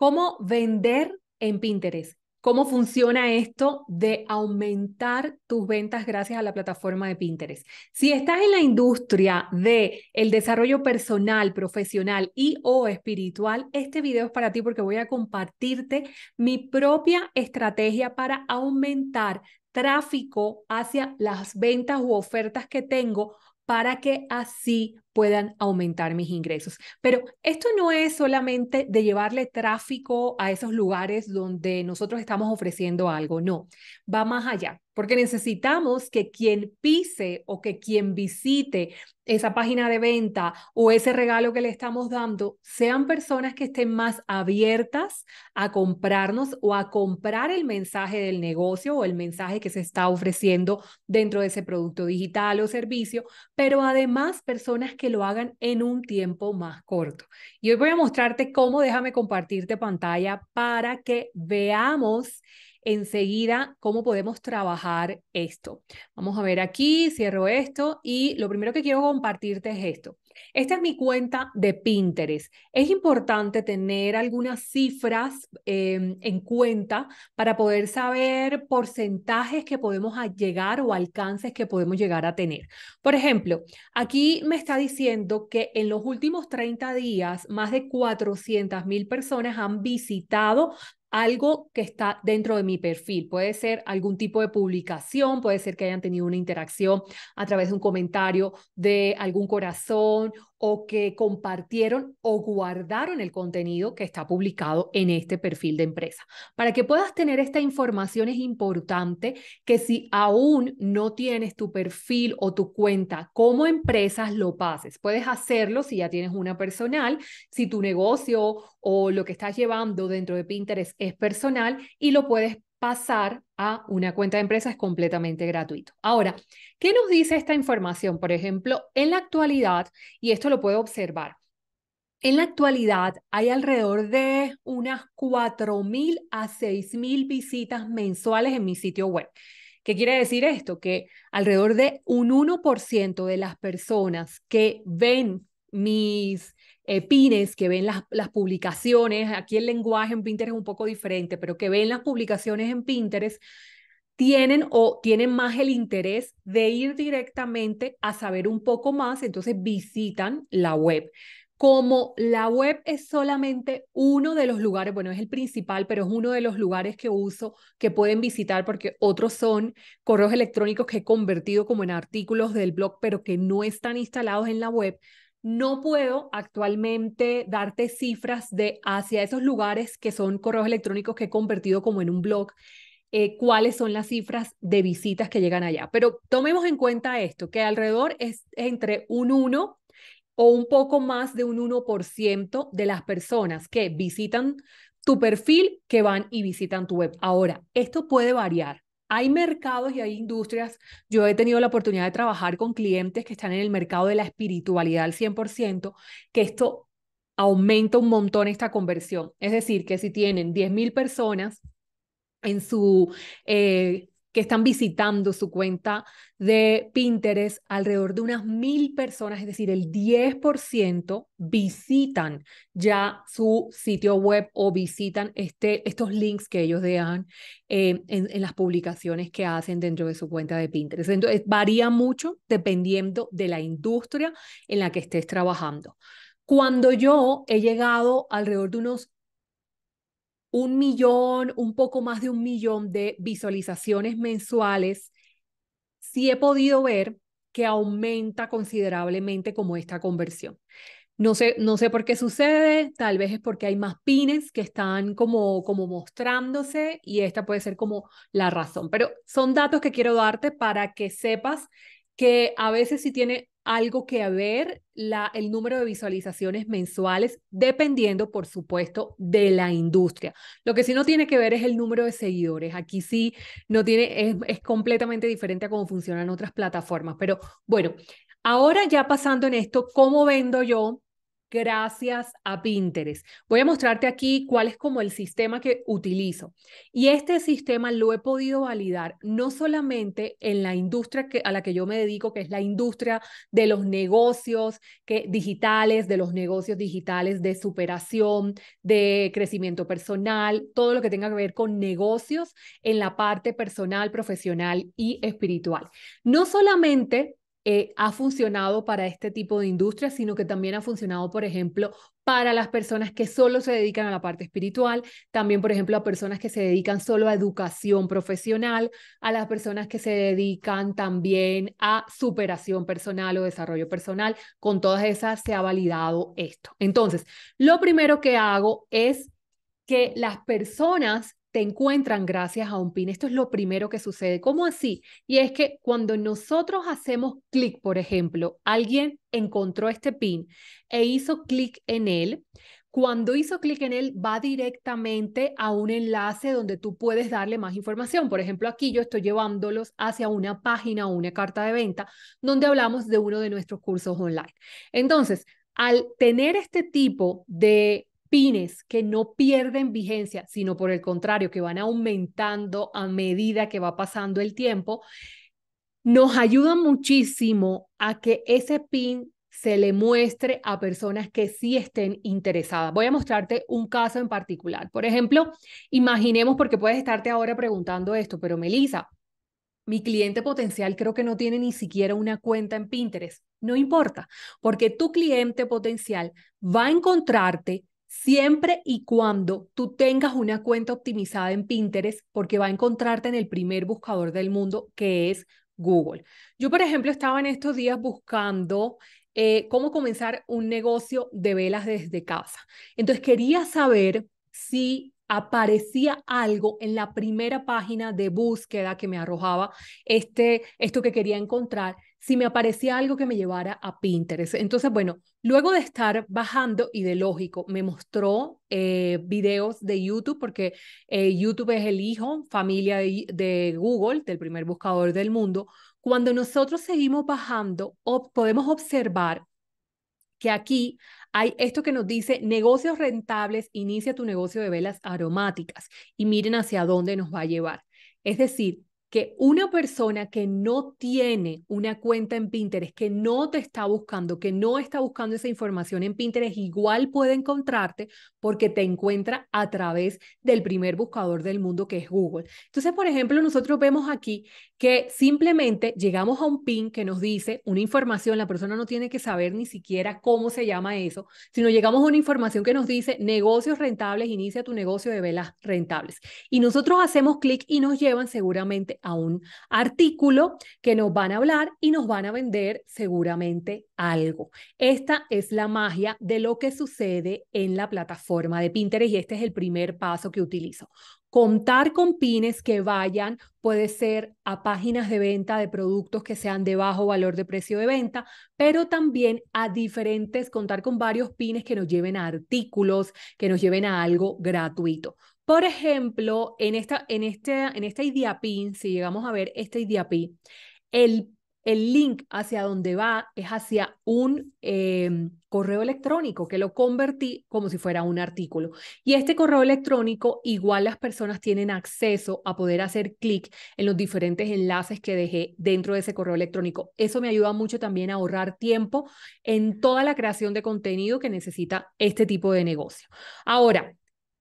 ¿Cómo vender en Pinterest? ¿Cómo funciona esto de aumentar tus ventas gracias a la plataforma de Pinterest? Si estás en la industria de el desarrollo personal, profesional y o espiritual, este video es para ti porque voy a compartirte mi propia estrategia para aumentar tráfico hacia las ventas u ofertas que tengo para que así puedan aumentar mis ingresos. Pero esto no es solamente de llevarle tráfico a esos lugares donde nosotros estamos ofreciendo algo, no, va más allá, porque necesitamos que quien pise o que quien visite esa página de venta o ese regalo que le estamos dando sean personas que estén más abiertas a comprarnos o a comprar el mensaje del negocio o el mensaje que se está ofreciendo dentro de ese producto digital o servicio, pero además personas que lo hagan en un tiempo más corto. Y hoy voy a mostrarte cómo, déjame compartirte pantalla para que veamos enseguida cómo podemos trabajar esto. Vamos a ver aquí, cierro esto y lo primero que quiero compartirte es esto. Esta es mi cuenta de Pinterest. Es importante tener algunas cifras em, en cuenta para poder saber porcentajes que podemos llegar o alcances que podemos llegar a tener. Por ejemplo, aquí me está diciendo que en los últimos 30 días más de 400 mil personas han visitado algo que está dentro de mi perfil. Puede ser algún tipo de publicación, puede ser que hayan tenido una interacción a través de un comentario de algún corazón o que compartieron o guardaron el contenido que está publicado en este perfil de empresa. Para que puedas tener esta información es importante que si aún no tienes tu perfil o tu cuenta como empresas, lo pases. Puedes hacerlo si ya tienes una personal, si tu negocio o lo que estás llevando dentro de Pinterest es personal y lo puedes pasar a una cuenta de empresa, es completamente gratuito. Ahora, ¿qué nos dice esta información? Por ejemplo, en la actualidad, y esto lo puedo observar, en la actualidad hay alrededor de unas 4.000 a 6.000 visitas mensuales en mi sitio web. ¿Qué quiere decir esto? Que alrededor de un 1% de las personas que ven mis eh, pines que ven las, las, publicaciones, aquí el lenguaje en Pinterest es un poco diferente, pero que ven las publicaciones en Pinterest, tienen o tienen más el interés de ir directamente a saber un poco más, entonces visitan la web. Como la web es solamente uno de los lugares, bueno, es el principal, pero es uno de los lugares que uso que pueden visitar porque otros son correos electrónicos que he convertido como en artículos del blog, pero que no están instalados en la web no puedo actualmente darte cifras de hacia esos lugares que son correos electrónicos que he convertido como en un blog, eh, cuáles son las cifras de visitas que llegan allá. Pero tomemos en cuenta esto, que alrededor es entre un 1 o un poco más de un 1% de las personas que visitan tu perfil que van y visitan tu web. Ahora, esto puede variar hay mercados y hay industrias. Yo he tenido la oportunidad de trabajar con clientes que están en el mercado de la espiritualidad al 100%, que esto aumenta un montón esta conversión. Es decir, que si tienen 10.000 personas en su eh, que están visitando su cuenta de Pinterest, alrededor de unas mil personas, es decir, el 10% visitan ya su sitio web o visitan este, estos links que ellos dejan eh, en, las publicaciones que hacen dentro de su cuenta de Pinterest. Entonces, varía mucho dependiendo de la industria en la que estés trabajando. Cuando yo he llegado alrededor de unos un millón, un poco más de un millón de visualizaciones mensuales, sí he podido ver que aumenta considerablemente como esta conversión. No sé, no sé por qué sucede, tal vez es porque hay más pines que están como, como mostrándose y esta puede ser como la razón. Pero son datos que quiero darte para que sepas que a veces si tiene algo que ver la, el número de visualizaciones mensuales, dependiendo, por supuesto, de la industria. Lo que sí no tiene que ver es el número de seguidores. Aquí sí no tiene, es, es completamente diferente a cómo funcionan otras plataformas. Pero bueno, ahora ya pasando en esto, ¿cómo vendo yo gracias a Pinterest. Voy a mostrarte aquí cuál es como el sistema que utilizo. Y este sistema lo he podido validar no solamente en la industria que, a la que yo me dedico, que es la industria de los negocios digitales, de los negocios digitales de superación, de crecimiento personal, todo lo que tenga que ver con negocios en la parte personal, profesional y espiritual. No solamente eh, ha funcionado para este tipo de industrias, sino que también ha funcionado, por ejemplo, para las personas que solo se dedican a la parte espiritual, también, por ejemplo, a personas que se dedican solo a educación profesional, a las personas que se dedican también a superación personal o desarrollo personal. Con todas esas se ha validado esto. Entonces, lo primero que hago es que las personas te encuentran gracias a un pin. Esto es lo primero que sucede. ¿Cómo así? Y es que cuando nosotros hacemos clic, por ejemplo, alguien encontró este pin e hizo clic en él. Cuando hizo clic en él, va directamente a un enlace donde tú puedes darle más información. Por ejemplo, aquí yo estoy llevándolos hacia una página o una carta de venta donde hablamos de uno de nuestros cursos online. Entonces, al tener este tipo de pines que no pierden vigencia, sino por el contrario, que van aumentando a medida que va pasando el tiempo, nos ayuda muchísimo a que ese pin se le muestre a personas que sí estén interesadas. Voy a mostrarte un caso en particular. Por ejemplo, imaginemos, porque puedes estarte ahora preguntando esto, pero Melissa, mi cliente potencial creo que no tiene ni siquiera una cuenta en Pinterest. No importa, porque tu cliente potencial va a encontrarte siempre y cuando tú tengas una cuenta optimizada en Pinterest, porque va a encontrarte en el primer buscador del mundo, que es Google. Yo, por ejemplo, estaba en estos días buscando eh, cómo comenzar un negocio de velas desde casa. Entonces, quería saber si aparecía algo en la primera página de búsqueda que me arrojaba este, esto que quería encontrar, si me aparecía algo que me llevara a Pinterest. Entonces, bueno, luego de estar bajando y de lógico, me mostró eh, videos de YouTube, porque eh, YouTube es el hijo, familia de, de Google, del primer buscador del mundo. Cuando nosotros seguimos bajando, podemos observar que aquí hay esto que nos dice negocios rentables, inicia tu negocio de velas aromáticas y miren hacia dónde nos va a llevar. Es decir, que una persona que no tiene una cuenta en Pinterest, que no te está buscando, que no está buscando esa información en Pinterest, igual puede encontrarte porque te encuentra a través del primer buscador del mundo que es Google. Entonces, por ejemplo, nosotros vemos aquí que simplemente llegamos a un pin que nos dice una información, la persona no tiene que saber ni siquiera cómo se llama eso, sino llegamos a una información que nos dice negocios rentables, inicia tu negocio de velas rentables. Y nosotros hacemos clic y nos llevan seguramente a un artículo que nos van a hablar y nos van a vender seguramente algo. Esta es la magia de lo que sucede en la plataforma de Pinterest y este es el primer paso que utilizo contar con pines que vayan, puede ser a páginas de venta de productos que sean de bajo valor de precio de venta, pero también a diferentes, contar con varios pines que nos lleven a artículos, que nos lleven a algo gratuito. Por ejemplo, en esta, en este, en esta si llegamos a ver esta IDAPI, el, el link hacia donde va es hacia un eh, correo electrónico que lo convertí como si fuera un artículo. Y este correo electrónico, igual las personas tienen acceso a poder hacer clic en los diferentes enlaces que dejé dentro de ese correo electrónico. Eso me ayuda mucho también a ahorrar tiempo en toda la creación de contenido que necesita este tipo de negocio. Ahora,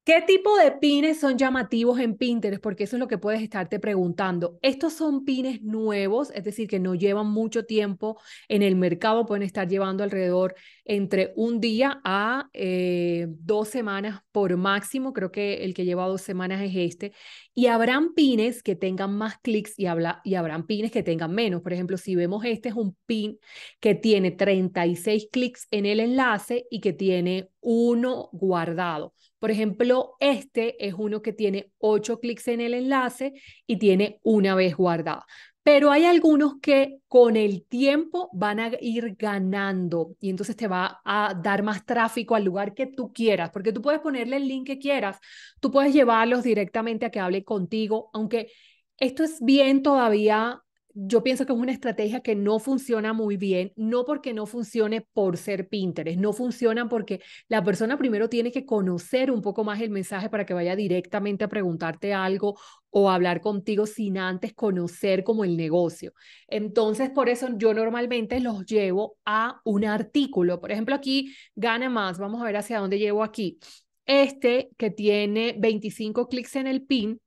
¿Qué tipo de pines son llamativos en Pinterest? Porque eso es lo que puedes estarte preguntando. Estos son pines nuevos, es decir, que no llevan mucho tiempo en el mercado, pueden estar llevando alrededor entre un día a eh, dos semanas por máximo. Creo que el que lleva dos semanas es este. Y habrán pines que tengan más clics y, y habrán pines que tengan menos. Por ejemplo, si vemos este es un pin que tiene 36 clics en el enlace y que tiene uno guardado. Por ejemplo, este es uno que tiene ocho clics en el enlace y tiene una vez guardada. Pero hay algunos que con el tiempo van a ir ganando y entonces te va a dar más tráfico al lugar que tú quieras, porque tú puedes ponerle el link que quieras, tú puedes llevarlos directamente a que hable contigo, aunque esto es bien todavía yo pienso que es una estrategia que no funciona muy bien, no porque no funcione por ser Pinterest, no funciona porque la persona primero tiene que conocer un poco más el mensaje para que vaya directamente a preguntarte algo o hablar contigo sin antes conocer como el negocio. Entonces, por eso yo normalmente los llevo a un artículo. Por ejemplo, aquí gana más, vamos a ver hacia dónde llevo aquí. Este que tiene 25 clics en el pin,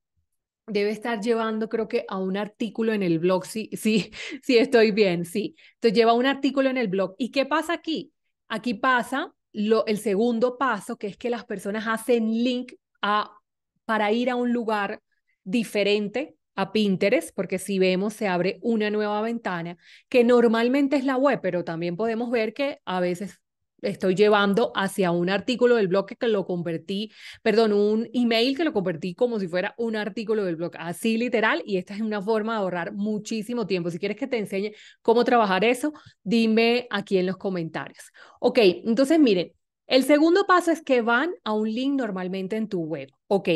debe estar llevando, creo que, a un artículo en el blog, sí, sí, sí, estoy bien, sí. Entonces lleva un artículo en el blog. ¿Y qué pasa aquí? Aquí pasa lo, el segundo paso, que es que las personas hacen link a, para ir a un lugar diferente a Pinterest, porque si vemos se abre una nueva ventana, que normalmente es la web, pero también podemos ver que a veces estoy llevando hacia un artículo del blog que lo convertí, perdón, un email que lo convertí como si fuera un artículo del blog, así literal, y esta es una forma de ahorrar muchísimo tiempo. Si quieres que te enseñe cómo trabajar eso, dime aquí en los comentarios. Ok, entonces miren, el segundo paso es que van a un link normalmente en tu web. Ok,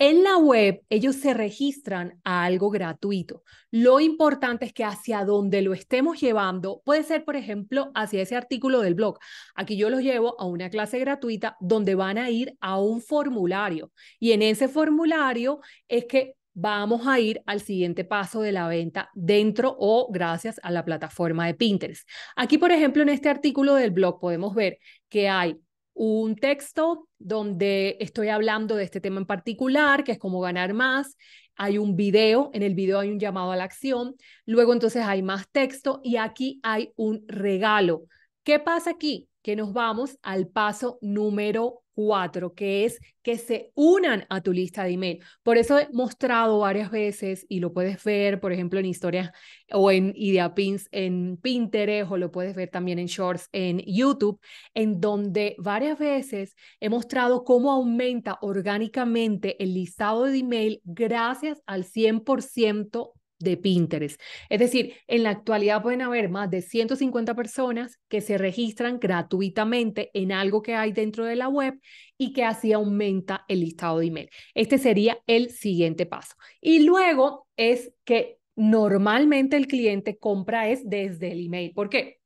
en la web ellos se registran a algo gratuito. Lo importante es que hacia donde lo estemos llevando, puede ser, por ejemplo, hacia ese artículo del blog. Aquí yo los llevo a una clase gratuita donde van a ir a un formulario y en ese formulario es que vamos a ir al siguiente paso de la venta dentro o gracias a la plataforma de Pinterest. Aquí, por ejemplo, en este artículo del blog podemos ver que hay un texto donde estoy hablando de este tema en particular, que es cómo ganar más. Hay un video, en el video hay un llamado a la acción. Luego entonces hay más texto y aquí hay un regalo. ¿Qué pasa aquí? que nos vamos al paso número cuatro, que es que se unan a tu lista de email. Por eso he mostrado varias veces y lo puedes ver, por ejemplo, en historias o en Idea Pins en Pinterest o lo puedes ver también en Shorts en YouTube, en donde varias veces he mostrado cómo aumenta orgánicamente el listado de email gracias al 100% de Pinterest. Es decir, en la actualidad pueden haber más de 150 personas que se registran gratuitamente en algo que hay dentro de la web y que así aumenta el listado de email. Este sería el siguiente paso. Y luego es que normalmente el cliente compra es desde el email. ¿Por qué?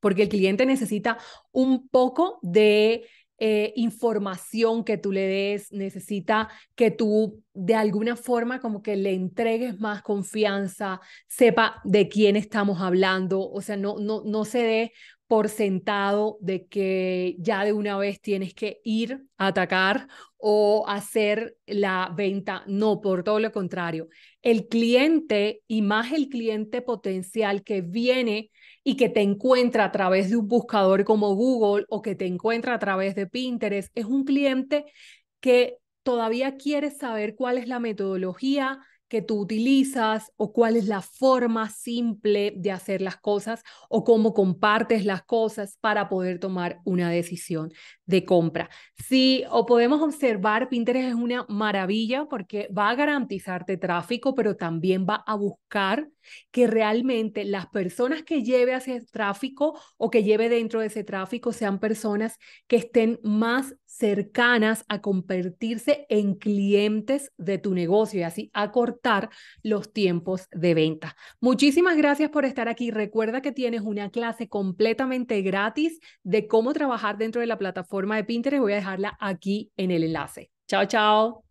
Porque el cliente necesita un poco de eh, información que tú le des, necesita que tú de alguna forma como que le entregues más confianza, sepa de quién estamos hablando, o sea, no, no, no se dé por sentado de que ya de una vez tienes que ir a atacar o hacer la venta. No, por todo lo contrario. El cliente y más el cliente potencial que viene y que te encuentra a través de un buscador como Google o que te encuentra a través de Pinterest es un cliente que todavía quiere saber cuál es la metodología, que tú utilizas o cuál es la forma simple de hacer las cosas o cómo compartes las cosas para poder tomar una decisión de compra. Sí, o podemos observar, Pinterest es una maravilla porque va a garantizarte tráfico, pero también va a buscar que realmente las personas que lleve a ese tráfico o que lleve dentro de ese tráfico sean personas que estén más cercanas a convertirse en clientes de tu negocio y así acortar los tiempos de venta. Muchísimas gracias por estar aquí. Recuerda que tienes una clase completamente gratis de cómo trabajar dentro de la plataforma de Pinterest. Voy a dejarla aquí en el enlace. Chao, chao.